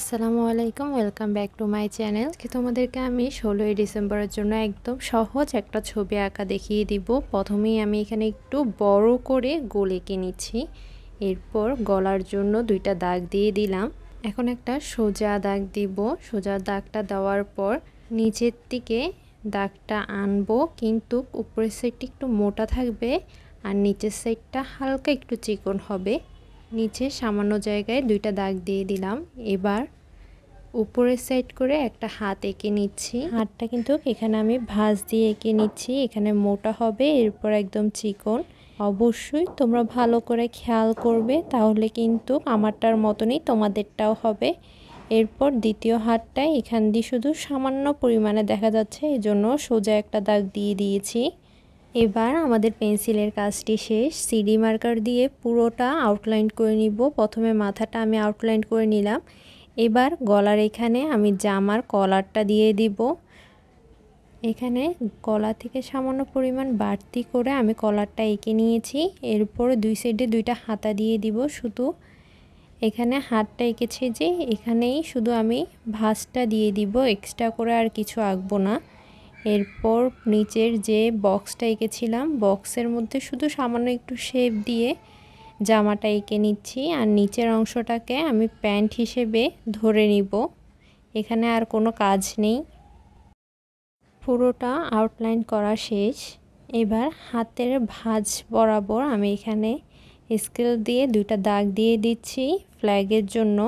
আসসালামু আলাইকুম welcome back to my channel কি তোমাদেরকে আমি ষোলোই ডিসেম্বরের জন্য একদম সহজ একটা ছবি আঁকা দেখিয়ে দিব প্রথমেই আমি এখানে একটু বড় করে গোল এঁকে নিচ্ছি এরপর গলার জন্য দুইটা দাগ দিয়ে দিলাম এখন একটা সোজা দাগ দিব সোজা দাগটা দেওয়ার পর নিচের দিকে দাগটা আনবো কিন্তু উপরের সাইডটি একটু মোটা থাকবে আর নিচের সাইডটা হালকা একটু চিকন হবে নিচে সামান্য জায়গায় দুইটা দাগ দিয়ে দিলাম এবার উপরের সাইড করে একটা হাত এঁকে নিচ্ছি হাতটা কিন্তু এখানে আমি ভাঁজ দিয়ে এঁকে নিচ্ছি এখানে মোটা হবে এরপর একদম চিকন অবশ্যই তোমরা ভালো করে খেয়াল করবে তাহলে কিন্তু আমারটার মতনই তোমাদেরটাও হবে এরপর দ্বিতীয় হাতটায় এখান দিয়ে শুধু সামান্য পরিমাণে দেখা যাচ্ছে এজন্য সোজা একটা দাগ দিয়ে দিয়েছি এবার আমাদের পেন্সিলের কাজটি শেষ সিডি মার্কার দিয়ে পুরোটা আউটলাইন করে নিব প্রথমে মাথাটা আমি আউটলাইন করে নিলাম এবার গলার এখানে আমি জামার কলারটা দিয়ে দিব এখানে গলা থেকে সামান্য পরিমাণ বাড়তি করে আমি কলারটা এঁকে নিয়েছি এরপর দুই সাইডে দুইটা হাতা দিয়ে দিব শুধু এখানে হাতটা এঁকেছে যে এখানেই শুধু আমি ভাঁজটা দিয়ে দিব এক্সট্রা করে আর কিছু আঁকবো না এরপর নিচের যে বক্সটা এঁকেছিলাম বক্সের মধ্যে শুধু সামান্য একটু শেপ দিয়ে জামাটা এঁকে নিচ্ছি আর নিচের অংশটাকে আমি প্যান্ট হিসেবে ধরে নিব এখানে আর কোনো কাজ নেই পুরোটা আউটলাইন করা শেষ এবার হাতের ভাঁজ বরাবর আমি এখানে স্কেল দিয়ে দুইটা দাগ দিয়ে দিচ্ছি ফ্ল্যাগের জন্য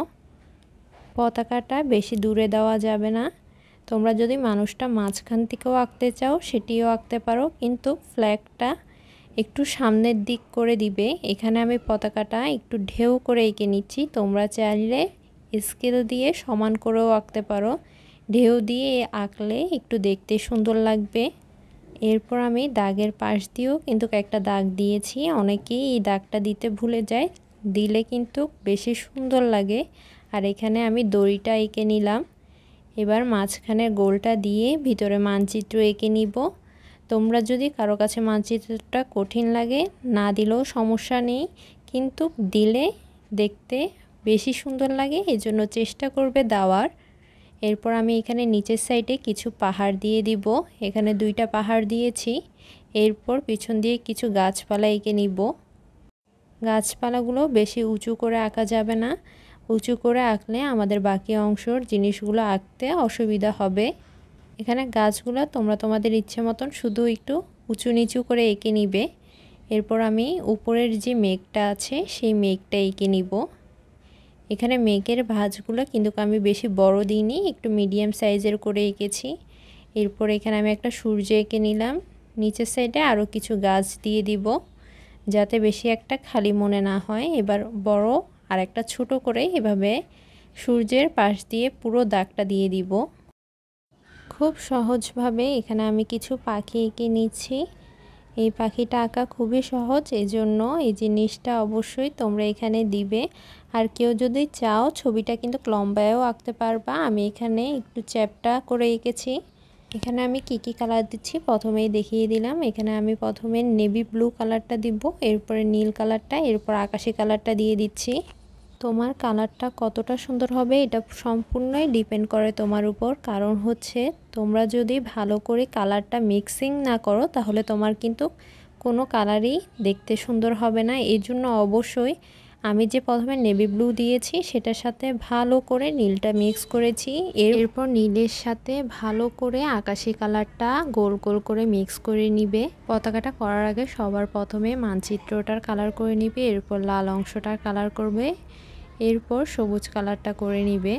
পতাকাটা বেশি দূরে দেওয়া যাবে না তোমরা যদি মানুষটা মাঝখান থেকেও আঁকতে চাও সেটিও আঁকতে পারো কিন্তু ফ্ল্যাগটা একটু সামনের দিক করে দিবে এখানে আমি পতাকাটা একটু ঢেউ করে এঁকে নিচ্ছি তোমরা চাইলে স্কেল দিয়ে সমান করেও আঁকতে পারো ঢেউ দিয়ে আঁকলে একটু দেখতে সুন্দর লাগবে এরপর আমি দাগের পাশ দিয়েও কিন্তু একটা দাগ দিয়েছি অনেকেই এই দাগটা দিতে ভুলে যায় দিলে কিন্তু বেশি সুন্দর লাগে আর এখানে আমি দড়িটা এঁকে নিলাম এবার মাঝখানে গোলটা দিয়ে ভিতরে মানচিত্র এঁকে নিব তোমরা যদি কারো কাছে মানচিত্রটা কঠিন লাগে না দিলেও সমস্যা নেই কিন্তু দিলে দেখতে বেশি সুন্দর লাগে এজন্য চেষ্টা করবে দেওয়ার এরপর আমি এখানে নিচের সাইডে কিছু পাহাড় দিয়ে দিব এখানে দুইটা পাহাড় দিয়েছি এরপর পিছন দিয়ে কিছু গাছপালা এঁকে নিব গাছপালাগুলো বেশি উঁচু করে আঁকা যাবে না উঁচু করে আঁকলে আমাদের বাকি অংশর জিনিসগুলো আঁকতে অসুবিধা হবে এখানে গাছগুলো তোমরা তোমাদের ইচ্ছে মতন শুধু একটু উঁচু নিচু করে এঁকে নিবে এরপর আমি উপরের যে মেঘটা আছে সেই মেঘটা এঁকে নিব এখানে মেঘের ভাঁজগুলো কিন্তু আমি বেশি বড় দিইনি একটু মিডিয়াম সাইজের করে এঁকেছি এরপর এখানে আমি একটা সূর্য এঁকে নিলাম নিচের সাইডে আরও কিছু গাছ দিয়ে দিব যাতে বেশি একটা খালি মনে না হয় এবার বড় আর একটা ছোট করে এভাবে সূর্যের পাশ দিয়ে পুরো দাগটা দিয়ে দিব খুব সহজভাবে এখানে আমি কিছু পাখি এঁকে নিচ্ছি এই পাখিটা আঁকা খুবই সহজ এজন্য এই জিনিসটা অবশ্যই তোমরা এখানে দিবে আর কেউ যদি চাও ছবিটা কিন্তু লম্বায়ও আঁকতে পারবা আমি এখানে একটু চ্যাপটা করে এঁকেছি এখানে আমি কি কি কালার দিচ্ছি প্রথমেই দেখিয়ে দিলাম এখানে আমি প্রথমে নেভি ব্লু কালারটা দিব এরপরে নীল কালারটা এরপর আকাশি কালারটা দিয়ে দিচ্ছি তোমার কালারটা কতটা সুন্দর হবে এটা সম্পূর্ণই ডিপেন্ড করে তোমার উপর কারণ হচ্ছে তোমরা যদি ভালো করে কালারটা মিক্সিং না করো তাহলে তোমার কিন্তু কোনো কালারই দেখতে সুন্দর হবে না এই জন্য অবশ্যই আমি যে প্রথমে নেভি ব্লু দিয়েছি সেটার সাথে ভালো করে নীলটা মিক্স করেছি এরপর নীলের সাথে ভালো করে আকাশি কালারটা গোল গোল করে মিক্স করে নিবে পতাকাটা করার আগে সবার প্রথমে মানচিত্রটার কালার করে নিবে এরপর লাল অংশটার কালার করবে এরপর সবুজ কালারটা করে নিবে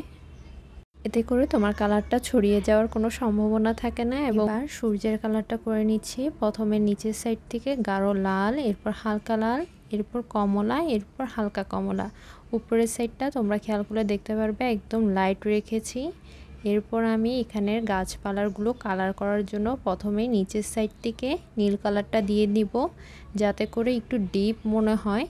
এতে করে তোমার কালারটা ছড়িয়ে যাওয়ার কোনো সম্ভাবনা থাকে না এবং আর সূর্যের কালারটা করে নিচ্ছি প্রথমে নিচের সাইড থেকে গাঢ় লাল এরপর হালকা লাল এরপর কমলা এরপর হালকা কমলা উপরের সাইডটা তোমরা খেয়াল করে দেখতে পারবে একদম লাইট রেখেছি এরপর আমি এখানের গাছপালারগুলো কালার করার জন্য প্রথমে নিচের সাইড থেকে নীল কালারটা দিয়ে দিব যাতে করে একটু ডিপ মনে হয়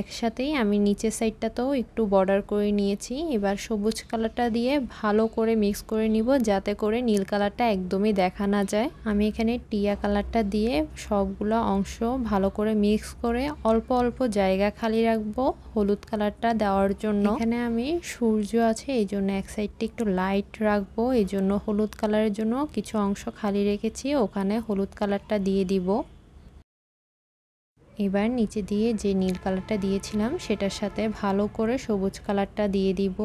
একসাথেই আমি নিচের সাইডটাতেও একটু বর্ডার করে নিয়েছি এবার সবুজ কালারটা দিয়ে ভালো করে মিক্স করে নিব যাতে করে নীল কালারটা একদমই দেখা না যায় আমি এখানে টিয়া কালারটা দিয়ে সবগুলো অংশ ভালো করে মিক্স করে অল্প অল্প জায়গা খালি রাখবো হলুদ কালারটা দেওয়ার জন্য এখানে আমি সূর্য আছে এই জন্য এক সাইডটি একটু লাইট রাখবো এই জন্য হলুদ কালারের জন্য কিছু অংশ খালি রেখেছি ওখানে হলুদ কালারটা দিয়ে দিব এবার নিচে দিয়ে যে নীল কালারটা দিয়েছিলাম সেটার সাথে ভালো করে সবুজ কালারটা দিয়ে দিব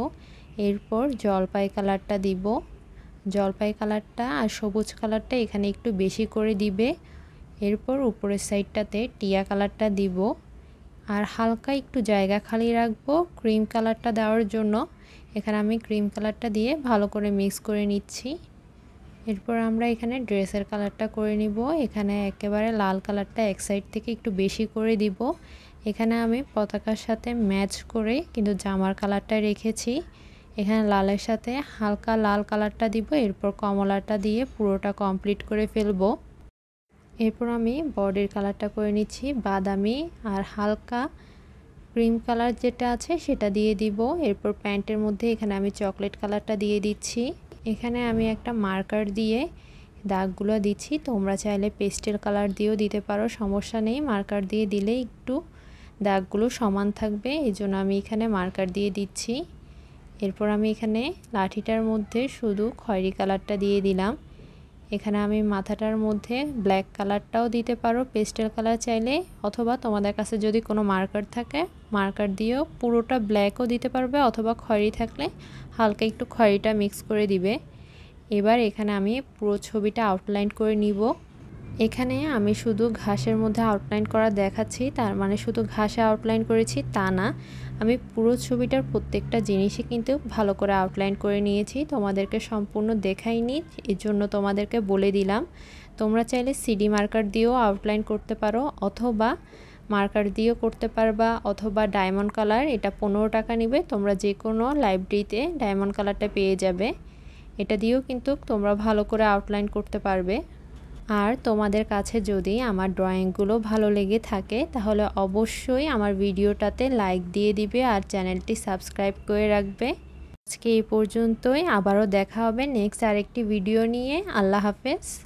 এরপর জলপাই কালারটা দিব জলপাই কালারটা আর সবুজ কালারটা এখানে একটু বেশি করে দিবে এরপর উপরের সাইডটাতে টিয়া কালারটা দিব আর হালকা একটু জায়গা খালি রাখবো ক্রিম কালারটা দেওয়ার জন্য এখানে আমি ক্রিম কালারটা দিয়ে ভালো করে মিক্স করে নিচ্ছি এরপর আমরা এখানে ড্রেসের কালারটা করে নিব এখানে একেবারে লাল কালারটা এক সাইড থেকে একটু বেশি করে দিব এখানে আমি পতাকার সাথে ম্যাচ করে কিন্তু জামার কালারটা রেখেছি এখানে লালের সাথে হালকা লাল কালারটা দিব এরপর কমলাটা দিয়ে পুরোটা কমপ্লিট করে ফেলব এরপর আমি বডির কালারটা করে নিচ্ছি বাদামি আর হালকা ক্রিম কালার যেটা আছে সেটা দিয়ে দিব এরপর প্যান্টের মধ্যে এখানে আমি চকলেট কালারটা দিয়ে দিচ্ছি এখানে আমি একটা মার্কার দিয়ে দাগগুলো দিচ্ছি তোমরা চাইলে পেস্টেল কালার দিয়েও দিতে পারো সমস্যা নেই মার্কার দিয়ে দিলে একটু দাগগুলো সমান থাকবে এই জন্য আমি এখানে মার্কার দিয়ে দিচ্ছি এরপর আমি এখানে লাঠিটার মধ্যে শুধু খয়েরি কালারটা দিয়ে দিলাম এখানে আমি মাথাটার মধ্যে ব্ল্যাক কালারটাও দিতে পারো পেস্টেল কালার চাইলে অথবা তোমাদের কাছে যদি কোনো মার্কার থাকে মার্কার দিয়েও পুরোটা ব্ল্যাকও দিতে পারবে অথবা খয়েরি থাকলে হালকা একটু খয়েরিটা মিক্স করে দিবে এবার এখানে আমি পুরো ছবিটা আউটলাইন করে নিব এখানে আমি শুধু ঘাসের মধ্যে আউটলাইন করা দেখাচ্ছি তার মানে শুধু ঘাসে আউটলাইন করেছি তা না আমি পুরো ছবিটার প্রত্যেকটা জিনিসই কিন্তু ভালো করে আউটলাইন করে নিয়েছি তোমাদেরকে সম্পূর্ণ দেখাইনি এর জন্য তোমাদেরকে বলে দিলাম তোমরা চাইলে সিডি মার্কার দিয়েও আউটলাইন করতে পারো অথবা মার্কার দিয়েও করতে পারবা অথবা ডায়মন্ড কালার এটা পনেরো টাকা নিবে তোমরা যে কোনো লাইব্রেরিতে ডায়মন্ড কালারটা পেয়ে যাবে এটা দিয়েও কিন্তু তোমরা ভালো করে আউটলাইন করতে পারবে আর তোমাদের কাছে যদি আমার ড্রয়িংগুলো ভালো লেগে থাকে তাহলে অবশ্যই আমার ভিডিওটাতে লাইক দিয়ে দিবে আর চ্যানেলটি সাবস্ক্রাইব করে রাখবে আজকে এই পর্যন্তই আবারও দেখা হবে নেক্সট আরেকটি ভিডিও নিয়ে আল্লাহ হাফেজ